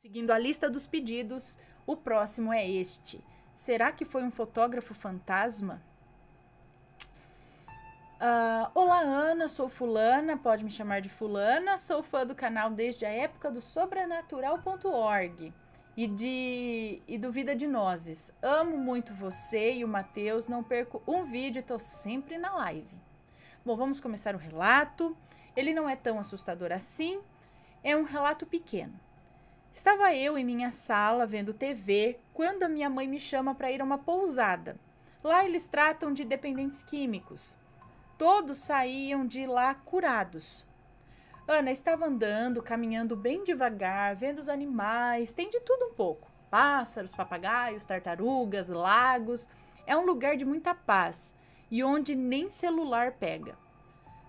Seguindo a lista dos pedidos, o próximo é este. Será que foi um fotógrafo fantasma? Uh, Olá, Ana, sou Fulana, pode me chamar de Fulana. Sou fã do canal desde a época do sobrenatural.org e, de, e do Vida de Nozes. Amo muito você e o Matheus, não perco um vídeo e tô sempre na live. Bom, vamos começar o relato. Ele não é tão assustador assim, é um relato pequeno. Estava eu em minha sala vendo TV quando a minha mãe me chama para ir a uma pousada. Lá eles tratam de dependentes químicos. Todos saíam de lá curados. Ana estava andando, caminhando bem devagar, vendo os animais, tem de tudo um pouco: pássaros, papagaios, tartarugas, lagos. É um lugar de muita paz e onde nem celular pega.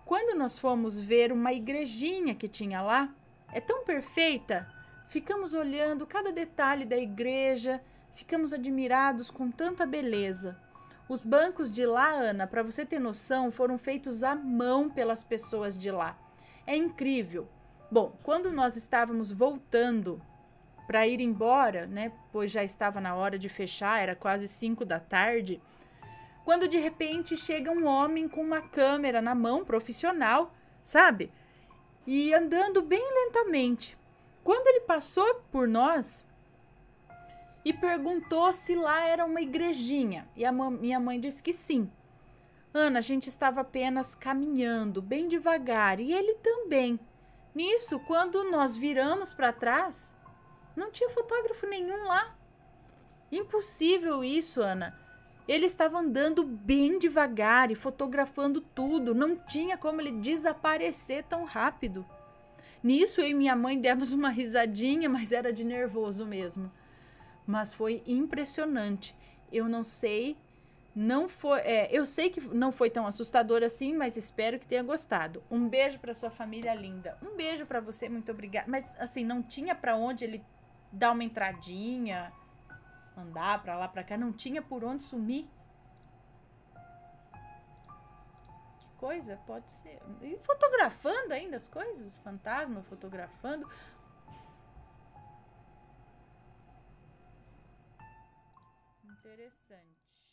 Quando nós fomos ver uma igrejinha que tinha lá, é tão perfeita Ficamos olhando cada detalhe da igreja, ficamos admirados com tanta beleza. Os bancos de lá, Ana, para você ter noção, foram feitos à mão pelas pessoas de lá. É incrível. Bom, quando nós estávamos voltando para ir embora, né, pois já estava na hora de fechar, era quase 5 da tarde, quando de repente chega um homem com uma câmera na mão, profissional, sabe? E andando bem lentamente. Quando ele passou por nós e perguntou se lá era uma igrejinha, e a minha mãe disse que sim. Ana, a gente estava apenas caminhando, bem devagar, e ele também. Nisso, quando nós viramos para trás, não tinha fotógrafo nenhum lá. Impossível isso, Ana. Ele estava andando bem devagar e fotografando tudo, não tinha como ele desaparecer tão rápido. Nisso eu e minha mãe demos uma risadinha, mas era de nervoso mesmo. Mas foi impressionante. Eu não sei, não foi, é, eu sei que não foi tão assustador assim, mas espero que tenha gostado. Um beijo para sua família linda. Um beijo para você, muito obrigada. Mas assim, não tinha para onde ele dar uma entradinha, andar para lá para cá, não tinha por onde sumir. coisa, pode ser. E fotografando ainda as coisas, fantasma fotografando. Interessante.